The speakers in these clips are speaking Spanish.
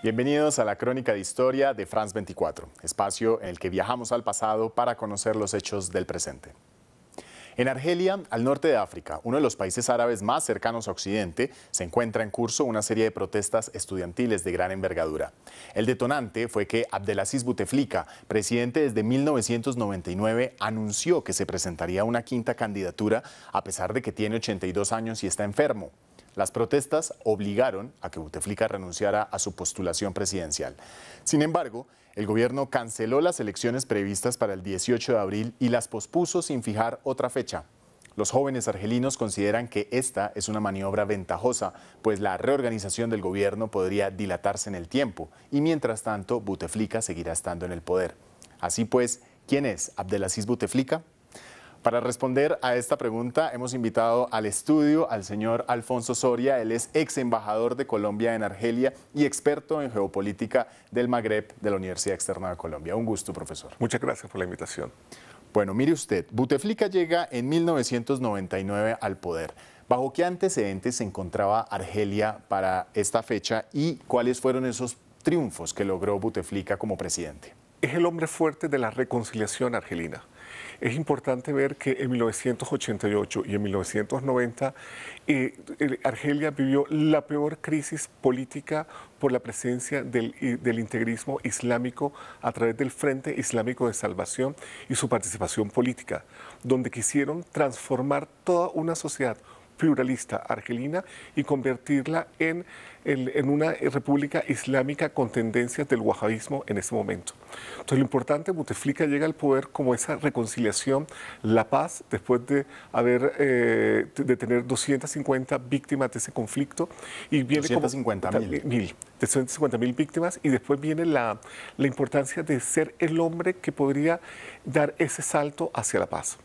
Bienvenidos a la Crónica de Historia de France 24, espacio en el que viajamos al pasado para conocer los hechos del presente. En Argelia, al norte de África, uno de los países árabes más cercanos a Occidente, se encuentra en curso una serie de protestas estudiantiles de gran envergadura. El detonante fue que Abdelaziz Bouteflika, presidente desde 1999, anunció que se presentaría una quinta candidatura a pesar de que tiene 82 años y está enfermo. Las protestas obligaron a que Buteflika renunciara a su postulación presidencial. Sin embargo, el gobierno canceló las elecciones previstas para el 18 de abril y las pospuso sin fijar otra fecha. Los jóvenes argelinos consideran que esta es una maniobra ventajosa, pues la reorganización del gobierno podría dilatarse en el tiempo y mientras tanto Buteflika seguirá estando en el poder. Así pues, ¿quién es Abdelaziz Buteflika? Para responder a esta pregunta hemos invitado al estudio al señor Alfonso Soria. Él es ex embajador de Colombia en Argelia y experto en geopolítica del Magreb de la Universidad Externa de Colombia. Un gusto, profesor. Muchas gracias por la invitación. Bueno, mire usted, Buteflika llega en 1999 al poder. ¿Bajo qué antecedentes se encontraba Argelia para esta fecha y cuáles fueron esos triunfos que logró Buteflika como presidente? es el hombre fuerte de la reconciliación argelina. Es importante ver que en 1988 y en 1990 eh, Argelia vivió la peor crisis política por la presencia del, eh, del, integrismo islámico a través del Frente Islámico de Salvación y su participación política, donde quisieron transformar toda una sociedad pluralista argelina y convertirla en, en, una república islámica con tendencias del wahabismo en ese momento. Entonces lo importante, Buteflika llega al poder como esa reconciliación, la paz, después de, haber, eh, de tener 250 víctimas de ese conflicto. Y viene como, mil. Eh, mil. mil víctimas y después viene la, la importancia de ser el hombre que podría dar ese salto hacia la paz.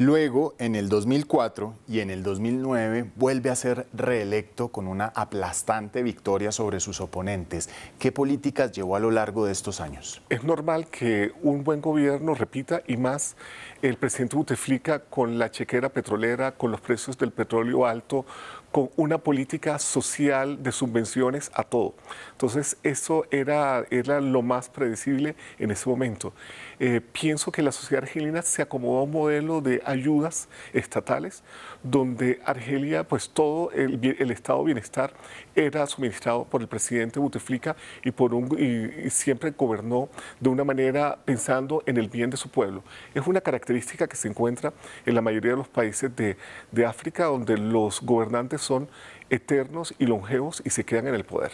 Luego, en el 2004 y en el 2009, vuelve a ser reelecto con una aplastante victoria sobre sus oponentes. ¿Qué políticas llevó a lo largo de estos años? Es normal que un buen gobierno repita y más el presidente Buteflika con la chequera petrolera, con los precios del petróleo alto, con una política social de subvenciones a todo. Entonces, eso era, era lo más predecible en ese momento. Eh, pienso que la sociedad argelina se acomodó a un modelo de ayudas estatales, donde Argelia, pues todo el, el estado bienestar era suministrado por el presidente Bouteflika y, por un, y siempre gobernó de una manera pensando en el bien de su pueblo. Es una característica que se encuentra en la mayoría de los países de, de África, donde los gobernantes son eternos y longevos y se quedan en el poder.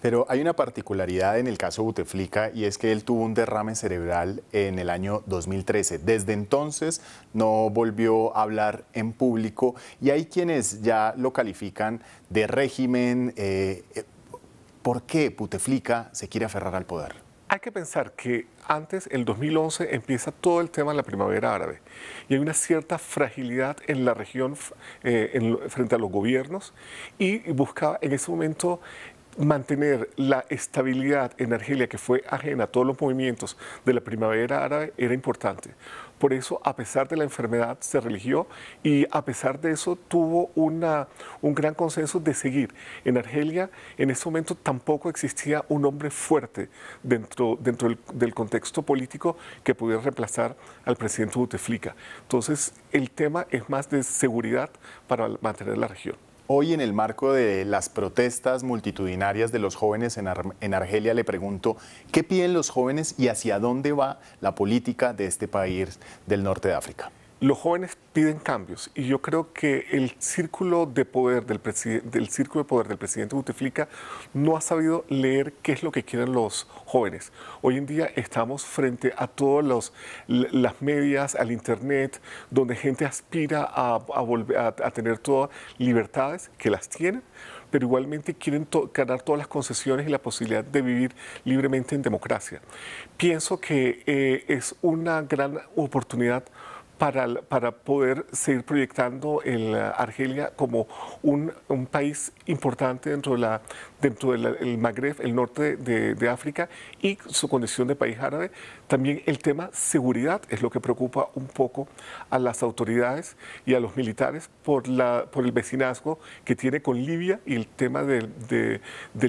Pero hay una particularidad en el caso Buteflika y es que él tuvo un derrame cerebral en el año 2013. Desde entonces no volvió a hablar en público y hay quienes ya lo califican de régimen. Eh, eh, ¿Por qué Buteflika se quiere aferrar al poder? Hay que pensar que antes, el 2011, empieza todo el tema de la primavera árabe y hay una cierta fragilidad en la región eh, frente a los gobiernos y buscaba en ese momento mantener la estabilidad en Argelia, que fue ajena a todos los movimientos de la primavera árabe, era importante. Por eso, a pesar de la enfermedad, se religió y a pesar de eso tuvo una, un gran consenso de seguir. En Argelia, en ese momento tampoco existía un hombre fuerte dentro, dentro del, del contexto político que pudiera reemplazar al presidente Bouteflika. Entonces, el tema es más de seguridad para mantener la región. Hoy en el marco de las protestas multitudinarias de los jóvenes en, Argelia le pregunto, ¿qué piden los jóvenes y hacia dónde va la política de este país del norte de África? los jóvenes piden cambios y yo creo que el círculo de poder del, círculo de poder del presidente Bouteflika no ha sabido leer qué es lo que quieren los jóvenes. Hoy en día estamos frente a todas las medias, al internet, donde gente aspira a, tener todas libertades que las tienen, pero igualmente quieren ganar todas las concesiones y la posibilidad de vivir libremente en democracia. Pienso que eh, es una gran oportunidad para, para poder seguir proyectando el, eh, Argelia como un, un, país importante dentro del dentro del Magreb, el norte de, de, África y su condición de país árabe. También el tema seguridad es lo que preocupa un poco a las autoridades y a los militares por, la, por el vecinazgo que tiene con Libia y el tema del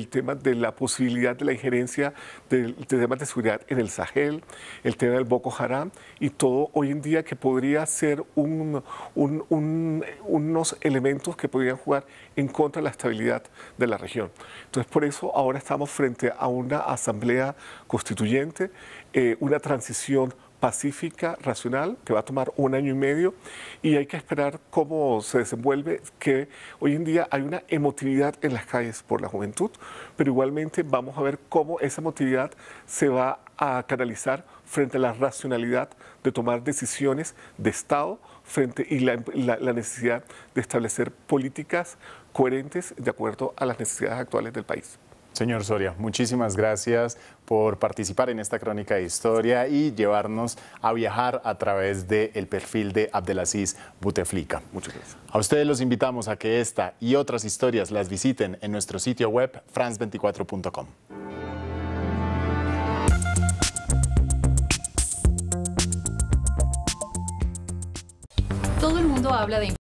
tema de la posibilidad de la injerencia de, temas de seguridad en el Sahel, el tema del Boko Haram y todo hoy en día que puede podría ser unos elementos que podrían jugar en contra de la estabilidad de la región. Entonces, por eso ahora estamos frente a una asamblea constituyente, eh, una transición pacífica, racional, que va a tomar un año y medio y hay que esperar cómo se desenvuelve, que hoy en día hay una emotividad en las calles por la juventud, pero igualmente vamos a ver cómo esa emotividad se va a canalizar frente a la racionalidad de tomar decisiones de Estado frente y la, necesidad de establecer políticas coherentes de acuerdo a las necesidades actuales del país. Señor Soria, muchísimas gracias por participar en esta crónica de historia y llevarnos a viajar a través del perfil de Abdelaziz Buteflika. Muchas gracias. A ustedes los invitamos a que esta y otras historias las visiten en nuestro sitio web france24.com. habla de